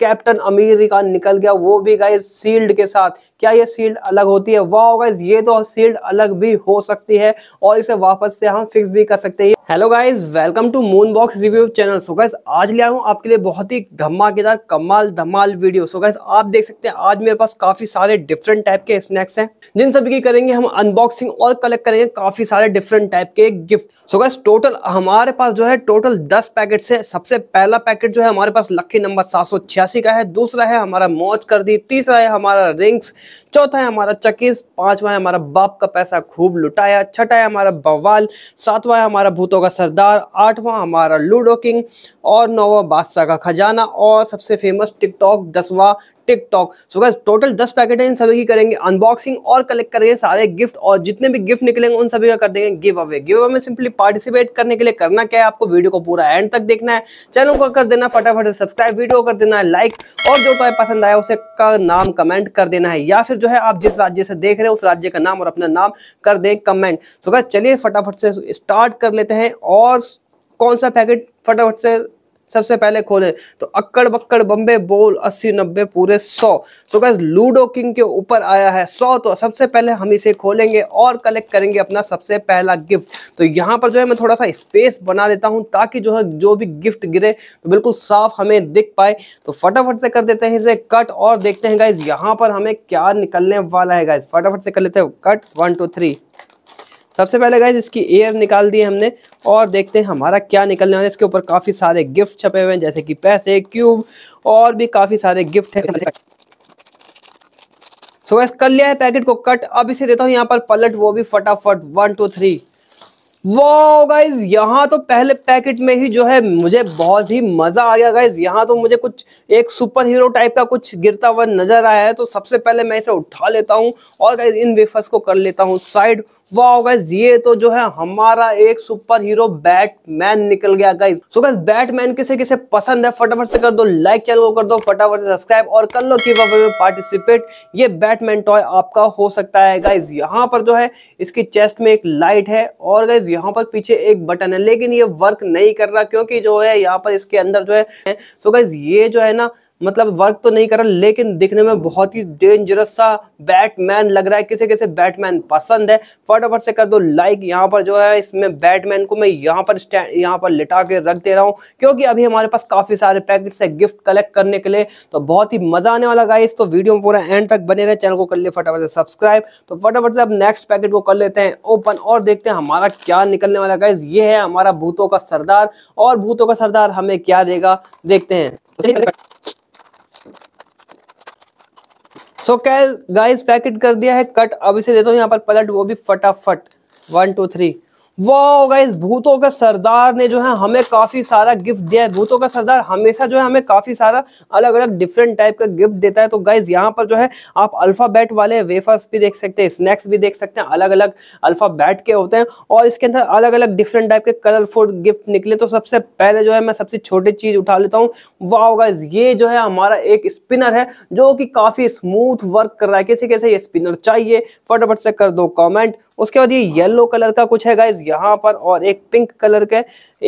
Captain America निकल गया वो भी गाइज सील्ड के साथ क्या ये सील्ड अलग होती है वाह गाइज ये तो सील्ड अलग भी हो सकती है और इसे वापस से हम फिक्स भी कर सकते हैं hello guys welcome to Moon Box review channel so guys आज ले आया हूँ आपके लिए बहुत ही धमाकेदार कमाल धमाल वीडियो सो गैस गाइज आप देख सकते हैं आज मेरे पास काफी सारे डिफरेंट टाइप के स्नैक्स हैं जिन सभी की करेंगे हम अनबॉक्सिंग और कलेक्ट करेंगे काफी सारे डिफरेंट टाइप के गिफ्ट सो गाइज टोटल हमारे पास जो है टोटल दस पैकेट है सबसे पहला पैकेट जो है हमारे पास लक्की नंबर सात छियासी का है दूसरा है हमारा मौज कर दी तीसरा है हमारा रिंग्स चौथा है हमारा चकीस पांचवा है हमारा बाप का पैसा खूब लुटाया छठा है हमारा बवाल सातवां है हमारा भूतों का सरदार आठवां हमारा लूडो किंग और नौवा बादशाह का खजाना और सबसे फेमस टिकटॉक दसवां टिकटॉक सो गाइस टोटल दस पैकेट है इन सभी की करेंगे अनबॉक्सिंग और कलेक्ट करेंगे सारे गिफ्ट और जितने भी गिफ्ट निकलेंगे उन सभी का कर देंगे गिव अवे गिव अवे में सिंपली पार्टिसिपेट करने के लिए करना क्या है आपको वीडियो को पूरा एंड तक देखना है चैनल को कर देना फटाफट से सब्सक्राइब वीडियो कर देना है लाइक और जो टॉय पसंद आया उसे का नाम कमेंट कर देना है या फिर जो है आप जिस राज्य से देख रहे हैं उस राज्य का नाम और अपना नाम कर दें कमेंट सो गाइस चलिए फटाफट से स्टार्ट कर लेते हैं और कौन सा पैकेट फटाफट से सबसे पहले खोले तो अक्कड़ बक्कड़ बम्बे बोल अस्सी नब्बे पूरे सौ सो गैस लूडो किंग के ऊपर आया है सौ तो सबसे पहले हम इसे खोलेंगे और कलेक्ट करेंगे अपना सबसे पहला गिफ्ट तो यहाँ पर जो है मैं थोड़ा सा स्पेस बना देता हूँ ताकि जो है जो भी गिफ्ट गिरे तो बिल्कुल साफ हमें दिख पाए तो फटाफट से कर देते हैं इसे कट और देखते हैं गाइज यहाँ पर हमें क्या निकलने वाला है गाइज फटाफट से कर लेते हैं कट वन टू थ्री सबसे पहले गाइज इसकी एयर निकाल दी हमने और देखते हैं हमारा क्या निकलने वाला है इसके ऊपर काफ़ी सारे गिफ्ट छपे हुए हैं जैसे कि पैसे क्यूब और भी काफ़ी सारे गिफ्ट हैं सो वैस कर लिया है पैकेट को कट अब इसे देता हूं यहाँ पर पलट वो भी फटाफट वन टू थ्री वो गाइज यहाँ तो पहले पैकेट में ही जो है मुझे बहुत ही मजा आ गया गाइज यहाँ तो मुझे कुछ एक सुपर हीरो टाइप का कुछ गिरता हुआ नजर आया है तो सबसे पहले मैं इसे उठा लेता हूँ और गाइज इन वेफर्स को कर लेता हूँ साइड वाह गाइज ये तो जो है हमारा एक सुपर हीरो बैटमैन निकल गया गाइज सो गाइज बैटमैन किसे किसे पसंद है फटाफट से कर दो लाइक चैनल को कर दो फटाफट से सब्सक्राइब और कर लो की अवे में पार्टिसिपेट ये बैटमैन टॉय आपका हो सकता है गाइज यहाँ पर जो है इसकी चेस्ट में एक लाइट है और गाइज यहाँ पर पीछे एक बटन है लेकिन ये वर्क नहीं कर रहा क्योंकि जो है यहाँ पर इसके अंदर जो है सो गाइज ये जो है ना मतलब वर्क तो नहीं कर रहा लेकिन दिखने में बहुत ही डेंजरस सा बैटमैन लग रहा है किसे किसे बैटमैन पसंद है फटाफट से कर दो लाइक यहाँ पर जो है इसमें बैटमैन को मैं यहाँ पर स्टैंड यहाँ पर लिटा के रख दे रहा हूँ क्योंकि अभी हमारे पास काफ़ी सारे पैकेट्स है गिफ्ट कलेक्ट करने के लिए तो बहुत ही मज़ा आने वाला गाइस तो वीडियो में पूरा एंड तक बने रहे चैनल को कर लिए फटाफट से सब्सक्राइब तो फटाफट से अब नेक्स्ट पैकेट को कर लेते हैं ओपन और देखते हैं हमारा क्या निकलने वाला गाइस ये है हमारा भूतों का सरदार और भूतों का सरदार हमें क्या देगा देखते हैं सो क्या गाइस पैकेट कर दिया है कट अब इसे देता हूँ यहाँ पर पलट वो भी फटाफट वन टू थ्री वाह गाइस भूतों का सरदार ने जो है हमें काफ़ी सारा गिफ्ट दिया है भूतों का सरदार हमेशा जो है हमें काफ़ी सारा अलग अलग डिफरेंट टाइप का गिफ्ट देता है तो गाइस यहाँ पर जो है आप अल्फ़ाबेट वाले वेफर्स भी देख सकते हैं स्नैक्स भी देख सकते हैं अलग अलग अल्फ़ाबेट के होते हैं और इसके अंदर अलग अलग डिफरेंट टाइप के कलरफुल गिफ्ट निकले तो सबसे पहले जो है मैं सबसे छोटी चीज़ उठा लेता हूँ वह गाइज ये जो है हमारा एक स्पिनर है जो कि काफ़ी स्मूथ वर्क कर रहा है किसी कैसे ये स्पिनर चाहिए फटाफट से कर दो कॉमेंट उसके बाद ये येलो कलर का कुछ है गाइज यहाँ पर और एक पिंक कलर का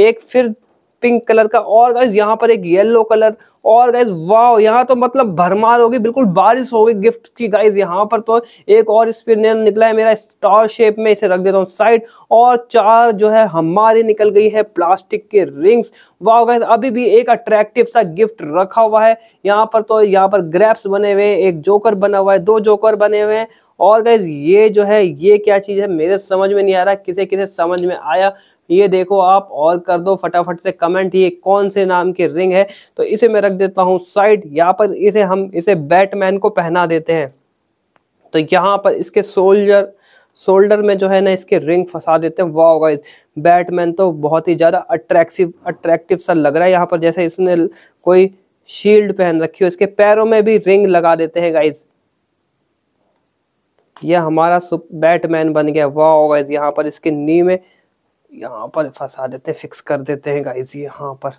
एक फिर पिंक कलर का और गाइज यहाँ पर एक येलो कलर और गाइज वाह यहाँ तो मतलब भरमार होगी बिल्कुल बारिश होगी गिफ्ट की गाइज यहाँ पर तो एक और स्पिन निकला है मेरा स्टार शेप में इसे रख देता हूँ साइड और चार जो है हमारी निकल गई है प्लास्टिक के रिंग्स वाह गाइज अभी भी एक अट्रैक्टिव सा गिफ्ट रखा हुआ है यहाँ पर तो यहाँ पर ग्रैप्स बने हुए हैं एक जोकर बना हुआ है दो जोकर बने हुए हैं और गाइज ये जो है ये क्या चीज़ है मेरे समझ में नहीं आ रहा किसे किसे समझ में आया ये देखो आप और कर दो फटाफट से कमेंट ये कौन से नाम की रिंग है तो इसे मैं रख देता हूँ साइड यहाँ पर इसे हम इसे बैटमैन को पहना देते हैं तो यहाँ पर इसके सोल्जर शोल्डर में जो है ना इसके रिंग फंसा देते हैं वाह गाइज बैटमैन तो बहुत ही ज़्यादा अट्रैक्टिव अट्रैक्टिव सा लग रहा है यहाँ पर जैसे इसने कोई शील्ड पहन रखी हो इसके पैरों में भी रिंग लगा देते हैं गाइज यह हमारा बैटमैन बन गया वाह गाइज यहाँ पर इसके नी में यहाँ पर फंसा देते हैं फिक्स कर देते हैं गाइज यहाँ पर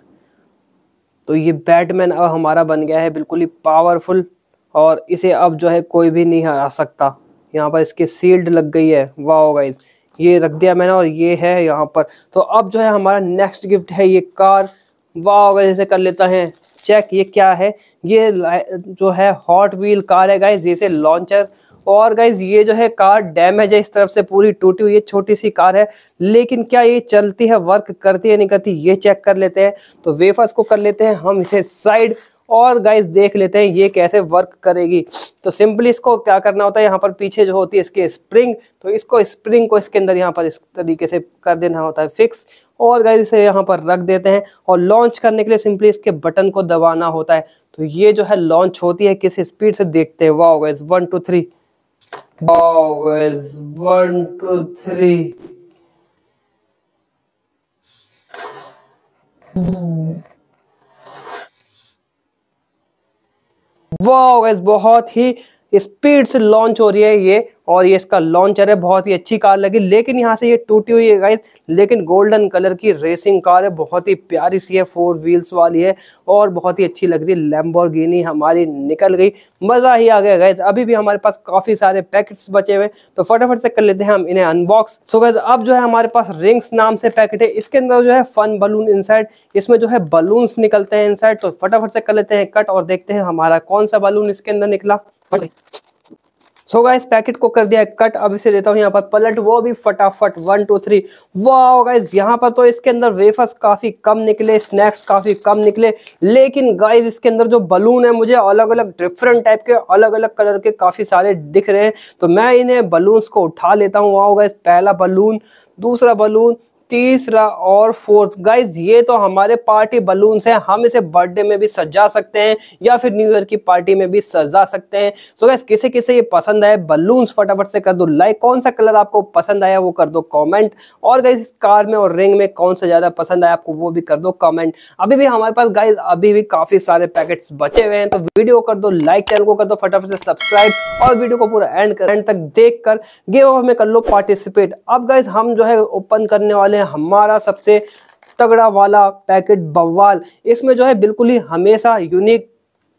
तो ये बैटमैन अब हमारा बन गया है बिल्कुल ही पावरफुल और इसे अब जो है कोई भी नहीं हरा सकता यहाँ पर इसके सील्ड लग गई है वाह गाइज ये रख दिया मैंने और ये है यहाँ पर तो अब जो है हमारा नेक्स्ट गिफ्ट है ये कार वाह गाइज इसे कर लेता है चेक ये क्या है ये जो है हॉट व्हील कार है गाइज जिसे लॉन्चर और गाइज ये जो है कार डैमेज है इस तरफ से पूरी टूटी हुई है छोटी सी कार है लेकिन क्या ये चलती है वर्क करती है नहीं करती ये चेक कर लेते हैं तो वेफर्स को कर लेते हैं हम इसे साइड और गाइज देख लेते हैं ये कैसे वर्क करेगी तो सिंपली इसको क्या करना होता है यहाँ पर पीछे जो होती है इसके स्प्रिंग तो इसको स्प्रिंग को इसके अंदर यहाँ पर इस तरीके से कर देना होता है फिक्स और गाइज इसे यहाँ पर रख देते हैं और लॉन्च करने के लिए सिंपली इसके बटन को दबाना होता है तो ये जो है लॉन्च होती है किस स्पीड से देखते हैं वाह guys one two three Always one, two, three. वाह गाइस बहुत ही स्पीड से लॉन्च हो रही है ये और ये इसका लॉन्चर है बहुत ही अच्छी कार लगी लेकिन यहाँ से ये टूटी हुई है गाइस लेकिन गोल्डन कलर की रेसिंग कार है बहुत ही प्यारी सी है फोर व्हील्स वाली है और बहुत ही अच्छी लग रही है लैम्बोर्गिनी हमारी निकल गई मज़ा ही आ गया गाइस अभी भी हमारे पास काफ़ी सारे पैकेट्स बचे हुए तो फटाफट से कर लेते हैं हम इन्हें अनबॉक्स सो गाइज अब जो है हमारे पास रिंग्स नाम से पैकेट है इसके अंदर जो है फन बलून इनसाइड इसमें जो है बलून्स निकलते हैं इनसाइड तो फटाफट से कर लेते हैं कट और देखते हैं हमारा कौन सा बलून इसके अंदर निकला सो गाइस पैकेट को कर दिया कट अब इसे देता हूँ यहाँ पर पलट वो भी फटाफट वन टू थ्री वाह गाइस यहाँ पर तो इसके अंदर वेफर्स काफ़ी कम निकले स्नैक्स काफ़ी कम निकले लेकिन गाइस इसके अंदर जो बलून है मुझे अलग अलग डिफरेंट टाइप के अलग अलग कलर के काफ़ी सारे दिख रहे हैं तो मैं इन्हें बलून्स को उठा लेता हूँ वाह गाइस पहला बलून दूसरा बलून तीसरा और फोर्थ गाइज ये तो हमारे पार्टी बलून्स हैं हम इसे बर्थडे में भी सजा सकते हैं या फिर न्यू ईयर की पार्टी में भी सजा सकते हैं सो गाइज किसे किसे ये पसंद आए बलून्स फटाफट से कर दो लाइक कौन सा कलर आपको पसंद आया वो कर दो कमेंट और गाइज इस कार में और रिंग में कौन सा ज़्यादा पसंद आया आपको वो भी कर दो कॉमेंट अभी भी हमारे पास गाइज अभी भी काफ़ी सारे पैकेट्स बचे हुए हैं तो वीडियो कर दो लाइक चैनल को कर दो फटाफट से सब्सक्राइब और वीडियो को पूरा एंड कर एंड तक देख कर गे ऑफ में कर लो पार्टिसिपेट अब गाइज हम जो है ओपन करने वाले है हमारा सबसे तगड़ा वाला पैकेट बवाल इसमें जो है बिल्कुल ही हमेशा यूनिक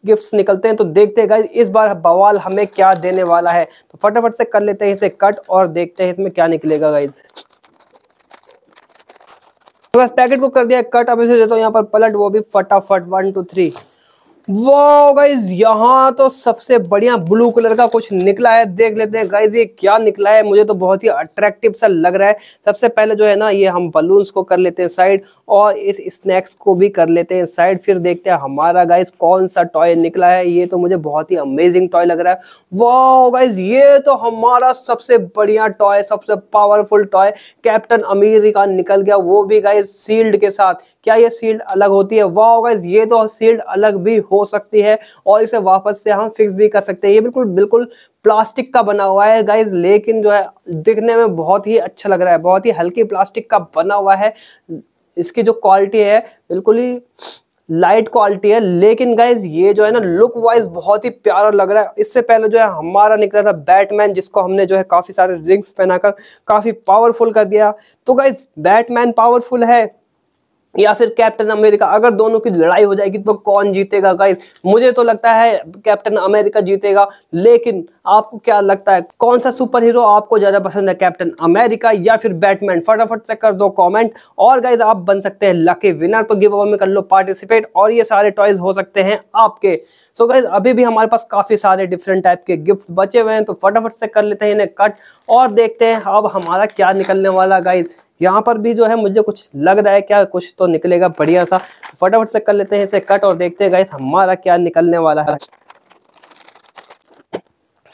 गिफ्ट्स निकलते हैं तो देखते हैं गाइज इस बार बवाल हमें क्या देने वाला है तो फटाफट से कर लेते हैं इसे कट और देखते हैं इसमें क्या निकलेगा गाइज तो बस पैकेट को कर दिया कट अब इसे देता हूँ यहाँ पर पलट वो भी फटाफट वन टू थ्री वाह गाइज यहाँ तो सबसे बढ़िया ब्लू कलर का कुछ निकला है देख लेते हैं गाइज ये क्या निकला है मुझे तो बहुत ही अट्रैक्टिव सा लग रहा है सबसे पहले जो है ना ये हम बलून्स को कर लेते हैं साइड और इस स्नैक्स को भी कर लेते हैं साइड फिर देखते हैं हमारा गाइज कौन सा टॉय निकला है ये तो मुझे बहुत ही अमेजिंग टॉय लग रहा है वाह गाइज ये तो हमारा सबसे बढ़िया टॉय सबसे पावरफुल टॉय कैप्टन अमेरिका निकल गया वो भी गाइज सील्ड के साथ क्या ये सील्ड अलग होती है वाह गाइज ये तो सील्ड अलग भी हो सकती है और इसे वापस से हम फिक्स भी कर सकते हैं ये बिल्कुल बिल्कुल प्लास्टिक का बना हुआ है गाइज लेकिन जो है दिखने में बहुत ही अच्छा लग रहा है बहुत ही हल्की प्लास्टिक का बना हुआ है इसकी जो क्वालिटी है बिल्कुल ही लाइट क्वालिटी है लेकिन गाइज ये जो है ना लुक वाइज बहुत ही प्यारा लग रहा है इससे पहले जो है हमारा निकला था बैटमैन जिसको हमने जो है काफ़ी सारे रिंग्स पहनाकर काफ़ी पावरफुल कर दिया तो गाइज बैटमैन पावरफुल है या फिर कैप्टन अमेरिका अगर दोनों की लड़ाई हो जाएगी तो कौन जीतेगा गाइस मुझे तो लगता है कैप्टन अमेरिका जीतेगा लेकिन आपको क्या लगता है कौन सा सुपर हीरो आपको ज़्यादा पसंद है कैप्टन अमेरिका या फिर बैटमैन फटाफट से कर दो कमेंट और गाइज आप बन सकते हैं लकी विनर तो गिव अवे में कर लो पार्टिसिपेट और ये सारे टॉयज हो सकते हैं आपके सो so गाइज अभी भी हमारे पास काफ़ी सारे डिफरेंट टाइप के गिफ्ट बचे हुए हैं तो फटाफट से कर लेते हैं इन्हें कट और देखते हैं अब हमारा क्या निकलने वाला गाइज यहाँ पर भी जो है मुझे कुछ लग रहा है क्या कुछ तो निकलेगा बढ़िया सा फटाफट से कर लेते हैं इसे कट और देखते हैं गाइस हमारा क्या निकलने वाला है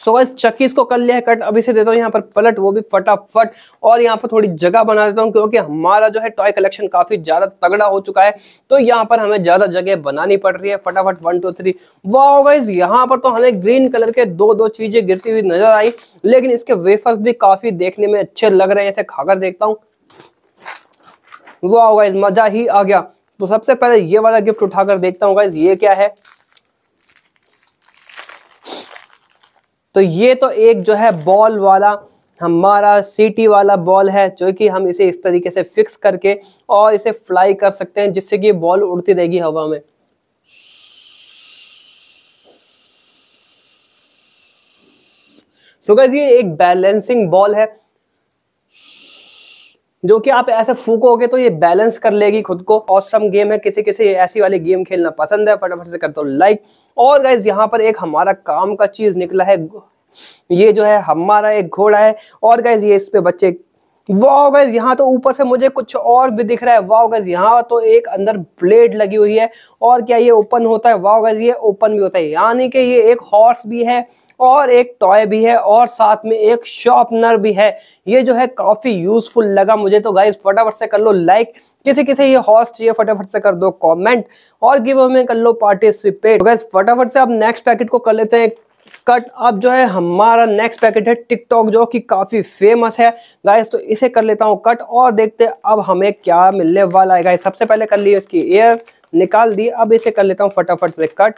सो गाइस चक्की को कर लिया कट अभी से देता हूँ यहाँ पर पलट वो भी फटाफट और यहाँ पर थोड़ी जगह बना देता हूँ क्योंकि हमारा जो है टॉय कलेक्शन काफी ज्यादा तगड़ा हो चुका है तो यहाँ पर हमें ज्यादा जगह बनानी पड़ रही है फटाफट वन टू थ्री वाह गाइज यहाँ पर तो हमें ग्रीन कलर के दो दो चीजें गिरती हुई नजर आई लेकिन इसके वेफर्स भी काफी देखने में अच्छे लग रहे हैं इसे खाकर देखता हूँ वाह गाइज मजा ही आ गया तो सबसे पहले ये वाला गिफ्ट उठाकर देखता हूँ गाइज ये क्या है तो ये तो एक जो है बॉल वाला हमारा सीटी वाला बॉल है जो कि हम इसे इस तरीके से फिक्स करके और इसे फ्लाई कर सकते हैं जिससे कि बॉल उड़ती रहेगी हवा में तो गैस ये एक बैलेंसिंग बॉल है जो कि आप ऐसे फूकोगे तो ये बैलेंस कर लेगी खुद को औसम गेम है किसी किसी ऐसी वाली गेम खेलना पसंद है फटाफट से कर दो लाइक और गाइज यहाँ पर एक हमारा काम का चीज़ निकला है ये जो है हमारा एक घोड़ा है और गाइज ये इस पे बच्चे वाह गैस यहाँ तो ऊपर से मुझे कुछ और भी दिख रहा है वाह गैस यहाँ तो एक अंदर ब्लेड लगी हुई है और क्या ये ओपन होता है वाह गैस ये ओपन भी होता है यानी कि ये एक हॉर्स भी है और एक टॉय भी है और साथ में एक शॉर्पनर भी है ये जो है काफी यूजफुल लगा मुझे तो गाइज फटाफट से कर लो लाइक किसी किसी ये हॉस्ट चाहिए फटाफट से कर दो कमेंट और गिव में कर लो पार्टिसिपेट गाइज तो फटाफट से आप नेक्स्ट पैकेट को कर लेते हैं कट अब जो है हमारा नेक्स्ट पैकेट है टिकटॉक जो कि काफ़ी फेमस है गाइस तो इसे कर लेता हूँ कट और देखते हैं अब हमें क्या मिलने वाला है गाइस सबसे पहले कर लिए इसकी एयर निकाल दी अब इसे कर लेता हूँ फटाफट से कट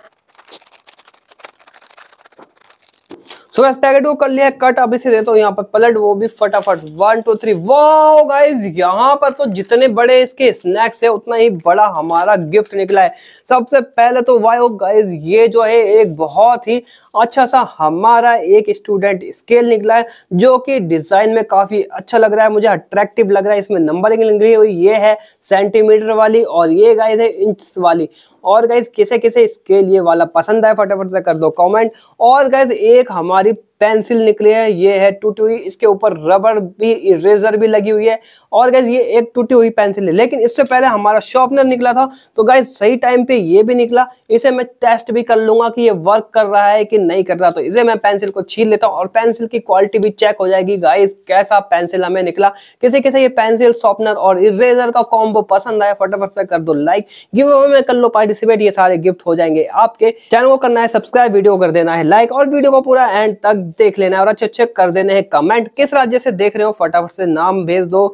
सो so, पैकेट को कर लिया कट अब इसे देता तो हूँ यहाँ पर पलट वो भी फटाफट one two three wow guys यहाँ पर तो जितने बड़े इसके स्नैक्स है उतना ही बड़ा हमारा गिफ्ट निकला है सबसे पहले तो वाओ गाइज ये जो है एक बहुत ही अच्छा सा हमारा एक स्टूडेंट स्केल निकला है जो कि डिजाइन में काफी अच्छा लग रहा है मुझे अट्रैक्टिव लग रहा है इसमें नंबरिंग लग हुई ये है सेंटीमीटर वाली और ये गाइज है इंच वाली और गाइज किसे किसे स्केल ये वाला पसंद आए फटाफट से कर दो कमेंट और गाइज एक हमारी पेंसिल निकली है ये है टूटी हुई इसके ऊपर रबर भी इरेजर भी लगी हुई है और गैस ये एक टूटी हुई पेंसिल है लेकिन इससे पहले हमारा शॉर्पनर निकला था तो गैस सही टाइम पे ये भी निकला इसे मैं टेस्ट भी कर लूंगा कि ये वर्क कर रहा है कि नहीं कर रहा तो इसे मैं पेंसिल को छीन लेता हूँ और पेंसिल की क्वालिटी भी चेक हो जाएगी गाइस कैसा पेंसिल हमें निकला किसी किसी ये पेंसिल शॉर्पनर और इरेजर का कॉम्बो पसंद आया फटाफट से कर दो लाइक गिव अवे में कर लो पार्टिसिपेट ये सारे गिफ्ट हो जाएंगे आपके चैनल को करना है सब्सक्राइब वीडियो कर देना है लाइक और वीडियो को पूरा एंड तक देख लेना है और अच्छे अच्छे कर देने हैं कमेंट किस राज्य से देख रहे हो फटाफट से नाम भेज दो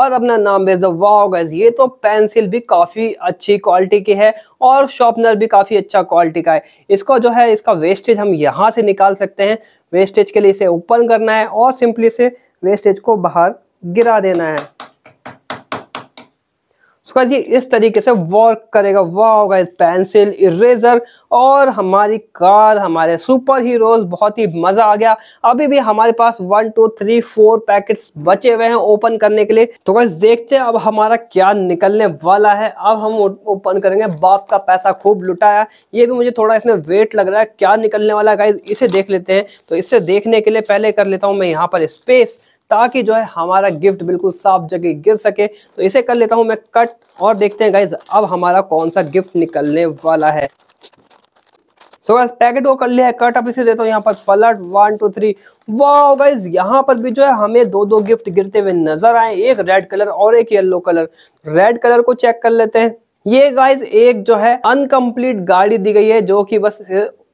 और अपना नाम भेज दो वाह गैस ये तो पेंसिल भी काफ़ी अच्छी क्वालिटी की है और शॉर्पनर भी काफ़ी अच्छा क्वालिटी का है इसको जो है इसका वेस्टेज हम यहाँ से निकाल सकते हैं वेस्टेज के लिए इसे ओपन करना है और सिंपली से वेस्टेज को बाहर गिरा देना है उसका ये इस तरीके से वर्क करेगा वाह होगा पेंसिल इरेजर और हमारी कार हमारे सुपर हीरोज बहुत ही मज़ा आ गया अभी भी हमारे पास one two three four packets बचे हुए हैं ओपन करने के लिए तो बस देखते हैं अब हमारा क्या निकलने वाला है अब हम ओपन करेंगे बाप का पैसा खूब लुटाया ये भी मुझे थोड़ा इसमें वेट लग रहा है क्या निकलने वाला है इसे देख लेते हैं तो इसे देखने के लिए पहले कर लेता हूँ मैं यहाँ पर स्पेस ताकि जो है हमारा गिफ्ट बिल्कुल साफ जगह गिर सके तो इसे कर लेता हूँ मैं कट और देखते हैं गाइज अब हमारा कौन सा गिफ्ट निकलने वाला है सो so, पैकेट को कर लिया है कट अब इसे देता हूँ यहाँ पर पलट वन टू थ्री वाह गाइज यहाँ पर भी जो है हमें दो दो गिफ्ट गिरते हुए नजर आए एक रेड कलर और एक येल्लो कलर रेड कलर को चेक कर लेते हैं ये गाइस एक जो है अनकम्प्लीट गाड़ी दी गई है जो कि बस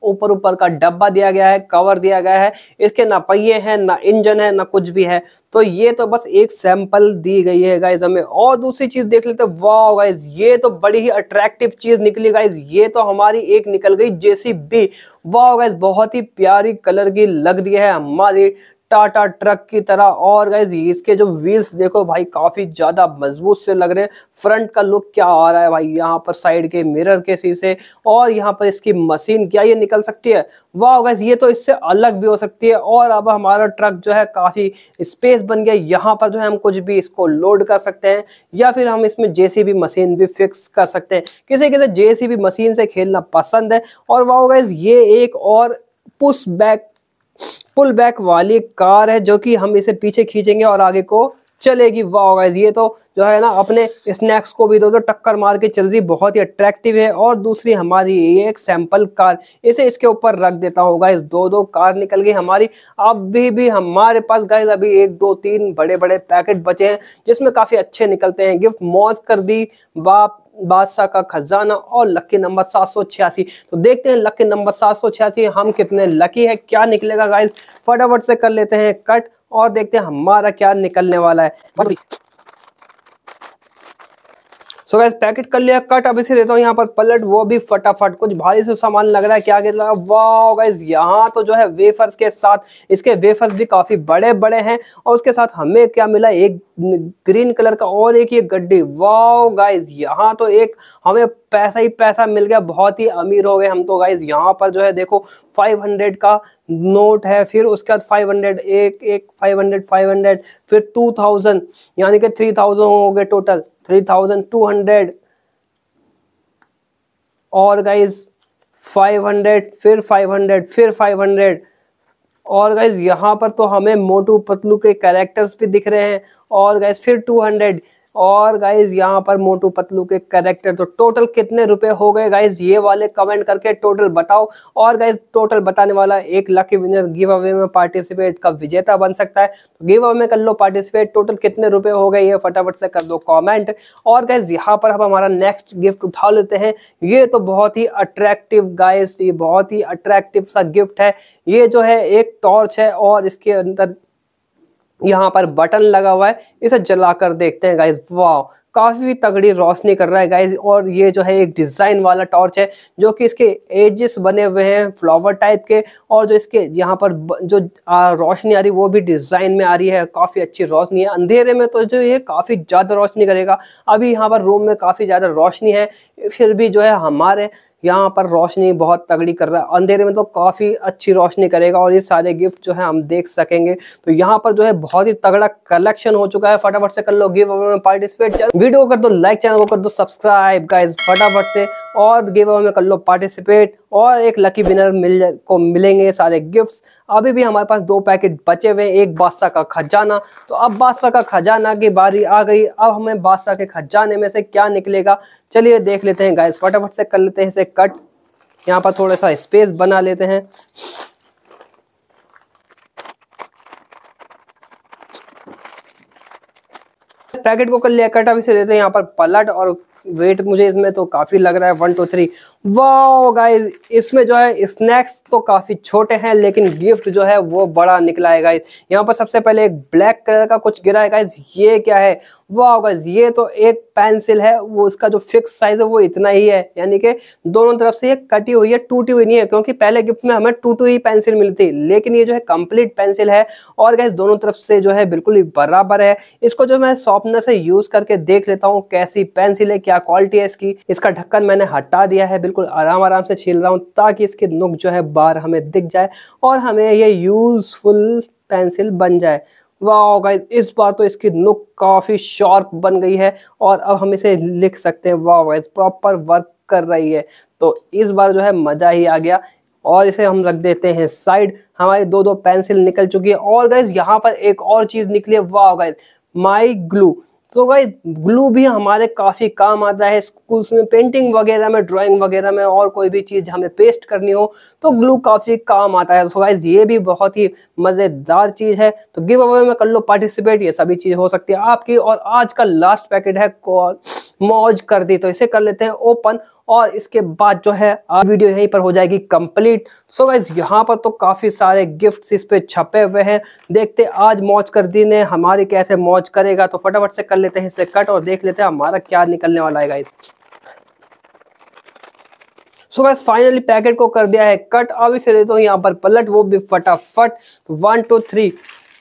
ऊपर ऊपर का डब्बा दिया गया है कवर दिया गया है इसके ना पहिए हैं ना इंजन है ना कुछ भी है तो ये तो बस एक सैंपल दी गई है गाइज हमें और दूसरी चीज देख लेते वाह गाइज ये तो बड़ी ही अट्रैक्टिव चीज निकली गाइज ये तो हमारी एक निकल गई जेसीबी वाह गाइज बहुत ही प्यारी कलर की लग रही है हमारी टाटा ट्रक की तरह और गाइज इसके जो व्हील्स देखो भाई काफी ज्यादा मजबूत से लग रहे हैं फ्रंट का लुक क्या आ रहा है भाई यहाँ पर साइड के मिरर के शीशे और यहाँ पर इसकी मशीन क्या ये निकल सकती है वाह गाइज ये तो इससे अलग भी हो सकती है और अब हमारा ट्रक जो है काफी स्पेस बन गया यहाँ पर जो है हम कुछ भी इसको लोड कर सकते हैं या फिर हम इसमें जेसीबी मशीन भी फिक्स कर सकते हैं किसी किसी जेसीबी मशीन से खेलना पसंद है और वाह गाइज ये एक और पुश बैक पुल बैक वाली कार है जो कि हम इसे पीछे खींचेंगे और आगे को चलेगी वाह गाइज ये तो जो है ना अपने स्नैक्स को भी दो दो टक्कर मार के चल रही बहुत ही अट्रैक्टिव है और दूसरी हमारी ये एक सैंपल कार इसे इसके ऊपर रख देता हूँ गाइज दो दो कार निकल गई हमारी अभी भी हमारे पास गाइज अभी एक दो तीन बड़े बड़े पैकेट बचे हैं जिसमें काफ़ी अच्छे निकलते हैं गिफ्ट मौज कर दी बाप बादशाह का खजाना और लकी नंबर सात तो देखते हैं लकी नंबर सात हम कितने लकी है क्या निकलेगा गाइज फटाफट से कर लेते हैं कट और देखते हैं हमारा क्या निकलने वाला है सो so पैकेट कर लिया कट अब इसे देता हूँ यहाँ पर पलट वो भी फटाफट कुछ भारी से सामान लग रहा है क्या क्या लगा वाह गाइज यहाँ तो जो है वेफर्स के साथ इसके वेफर्स भी काफ़ी बड़े बड़े हैं और उसके साथ हमें क्या मिला एक ग्रीन कलर का और एक ये गड्डी वाओ गाइज यहाँ तो एक हमें पैसा ही पैसा मिल गया बहुत ही अमीर हो गए हम तो गाइज यहाँ पर जो है देखो 500 का नोट है फिर उसके बाद 500 एक एक 500 500 फिर 2000 यानी कि 3000 हो गए टोटल 3200 और गाइज 500 फिर 500 फिर 500 और गाइज यहाँ पर तो हमें मोटू पतलू के कैरेक्टर्स भी दिख रहे हैं और गाइज फिर 200 और गाइज यहाँ पर मोटू पतलू के करेक्टर तो टोटल कितने रुपए हो गए गाइज ये वाले कमेंट करके टोटल बताओ और गाइज टोटल बताने वाला एक लकी विनर गिव अवे में पार्टिसिपेट का विजेता बन सकता है तो गिव अवे में कर लो पार्टिसिपेट टोटल कितने रुपए हो गए ये फटाफट से कर दो कॉमेंट और गाइज यहाँ पर हम हमारा नेक्स्ट गिफ्ट उठा लेते हैं ये तो बहुत ही अट्रैक्टिव गाइज ये बहुत ही अट्रैक्टिव सा गिफ्ट है ये जो है एक टॉर्च है और इसके अंदर यहाँ पर बटन लगा हुआ है इसे जला कर देखते हैं गाइज वाह काफ़ी तगड़ी रोशनी कर रहा है गाइज और ये जो है एक डिज़ाइन वाला टॉर्च है जो कि इसके एजेस बने हुए हैं फ्लावर टाइप के और जो इसके यहाँ पर जो रोशनी आ रही वो भी डिज़ाइन में आ रही है काफ़ी अच्छी रोशनी है अंधेरे में तो जो ये काफ़ी ज़्यादा रोशनी करेगा अभी यहाँ पर रूम में काफ़ी ज़्यादा रोशनी है फिर भी जो है हमारे यहाँ पर रोशनी बहुत तगड़ी कर रहा है अंधेरे में तो काफ़ी अच्छी रोशनी करेगा और ये सारे गिफ्ट जो है हम देख सकेंगे तो यहाँ पर जो है बहुत ही तगड़ा कलेक्शन हो चुका है फटाफट से कर लो गिफ्ट में पार्टिसिपेट वीडियो कर दो लाइक चैनल को कर दो सब्सक्राइब का फटाफट से और गिव अवे में कर लो पार्टिसिपेट और एक लकी विनर मिल को मिलेंगे सारे गिफ्ट्स अभी भी हमारे पास दो पैकेट बचे हुए एक बादशाह का खजाना तो अब बादशाह का खजाना की बारी आ गई अब हमें बादशाह के खजाने में से क्या निकलेगा चलिए देख लेते हैं गाइस फटाफट से कर लेते हैं इसे कट यहाँ पर थोड़ा सा स्पेस बना लेते हैं पैकेट को कर लिया कट अब इसे देते हैं यहाँ पर पलट और वेट मुझे इसमें तो काफ़ी लग रहा है वन टू थ्री वाह गाइज इसमें जो है स्नैक्स तो काफ़ी छोटे हैं लेकिन गिफ्ट जो है वो बड़ा निकला है गाइज यहाँ पर सबसे पहले एक ब्लैक कलर का कुछ गिरा है गाइज ये क्या है वाह गाइज ये तो एक पेंसिल है वो उसका जो फिक्स साइज है वो इतना ही है यानी कि दोनों तरफ से ये कटी हुई है टूटी हुई नहीं है क्योंकि पहले गिफ्ट में हमें टूटी हुई पेंसिल मिलती लेकिन ये जो है कंप्लीट पेंसिल है और गाइज दोनों तरफ से जो है बिल्कुल ही बराबर है इसको जो मैं शॉर्पनर से यूज़ करके देख लेता हूँ कैसी पेंसिल है क्या क्वालिटी है इसकी इसका ढक्कन मैंने हटा दिया है बिल्कुल आराम आराम से छील रहा हूँ ताकि इसके नुक जो है बार हमें दिख जाए और हमें ये यूज़फुल पेंसिल बन जाए वाह गाइज इस बार तो इसकी नुक काफ़ी शार्प बन गई है और अब हम इसे लिख सकते हैं वाह गाइज प्रॉपर वर्क कर रही है तो इस बार जो है मज़ा ही आ गया और इसे हम रख देते हैं साइड हमारी दो दो पेंसिल निकल चुकी है और गाइज यहाँ पर एक और चीज़ निकली है वाह गाइज माई ग्लू तो भाई ग्लू भी हमारे काफ़ी काम आता है स्कूल्स में पेंटिंग वगैरह में ड्राइंग वगैरह में और कोई भी चीज़ हमें पेस्ट करनी हो तो ग्लू काफ़ी काम आता है तो भाई ये भी बहुत ही मज़ेदार चीज़ है तो गिव अवे में कर लो पार्टिसिपेट ये सभी चीज़ हो सकती है आपकी और आज का लास्ट पैकेट है कॉल मौज कर दी तो इसे कर लेते हैं ओपन और इसके बाद जो है वीडियो यहीं पर हो जाएगी कंप्लीट सो गाइज यहाँ पर तो काफ़ी सारे गिफ्ट्स इस पे छपे हुए हैं देखते आज मौज कर दी ने हमारी कैसे मौज करेगा तो फटाफट से कर लेते हैं इसे कट और देख लेते हैं हमारा क्या निकलने वाला है गाइज सो बस फाइनली पैकेट को कर दिया है कट अब इसे देता हूँ यहाँ पर पलट वो भी फटाफट one two three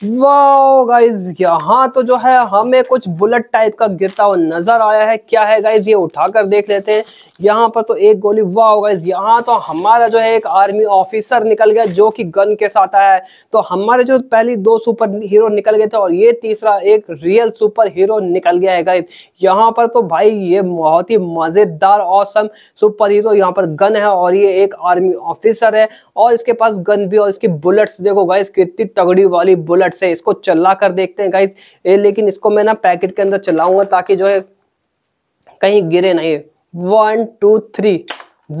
wow guys यहाँ तो जो है हमें कुछ बुलेट टाइप का गिरता हुआ नजर आया है क्या है गाइज ये उठा कर देख लेते हैं यहाँ पर तो एक गोली वाओ गाइज यहाँ तो हमारा जो है एक आर्मी ऑफिसर निकल गया जो कि गन के साथ आया है तो हमारे जो पहली दो सुपर हीरो निकल गए थे और ये तीसरा एक रियल सुपर हीरो निकल गया है गाइज यहाँ पर तो भाई ये बहुत ही मजेदार औसम सुपर हीरो यहाँ पर गन है और ये एक आर्मी ऑफिसर है और इसके पास गन भी और इसकी बुलेट्स देखो गाइज कितनी तगड़ी वाली बुलेट मिनट से इसको चला कर देखते हैं गाइज ये लेकिन इसको मैं ना पैकेट के अंदर चलाऊंगा ताकि जो है कहीं गिरे नहीं वन टू थ्री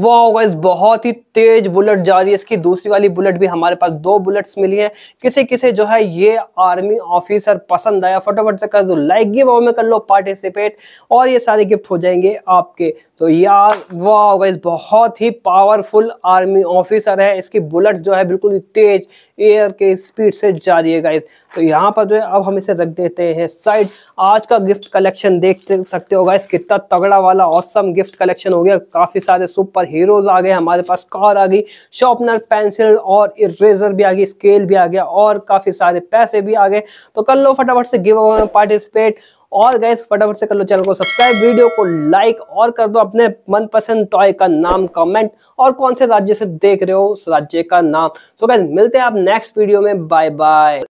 वाह गाइज बहुत ही तेज बुलेट जा रही है इसकी दूसरी वाली बुलेट भी हमारे पास दो बुलेट्स मिली है किसी किसी जो है ये आर्मी ऑफिसर पसंद आया फटाफट से कर दो लाइक गिव में कर लो पार्टिसिपेट और ये सारे गिफ्ट हो जाएंगे आपके तो यार वाह गाइस बहुत ही पावरफुल आर्मी ऑफिसर है इसकी बुलेट जो है बिल्कुल तेज एयर के स्पीड से जा रही है गाइस तो यहाँ पर जो है अब हम इसे रख देते हैं साइड आज का गिफ्ट कलेक्शन देख सकते हो गाइस कितना तगड़ा वाला औसम गिफ्ट कलेक्शन हो गया काफी सारे सुपर हीरोज आ गए हमारे पास और आ गई शॉर्पनर पेंसिल और इरेजर भी आ गई स्केल भी आ गया और काफ़ी सारे पैसे भी आ गए तो कर लो फटाफट से गिव अवे में पार्टिसिपेट और गैस फटाफट से कर लो चैनल को सब्सक्राइब वीडियो को लाइक और कर दो अपने मनपसंद टॉय का नाम कमेंट और कौन से राज्य से देख रहे हो उस राज्य का नाम तो गैस मिलते हैं आप नेक्स्ट वीडियो में बाय बाय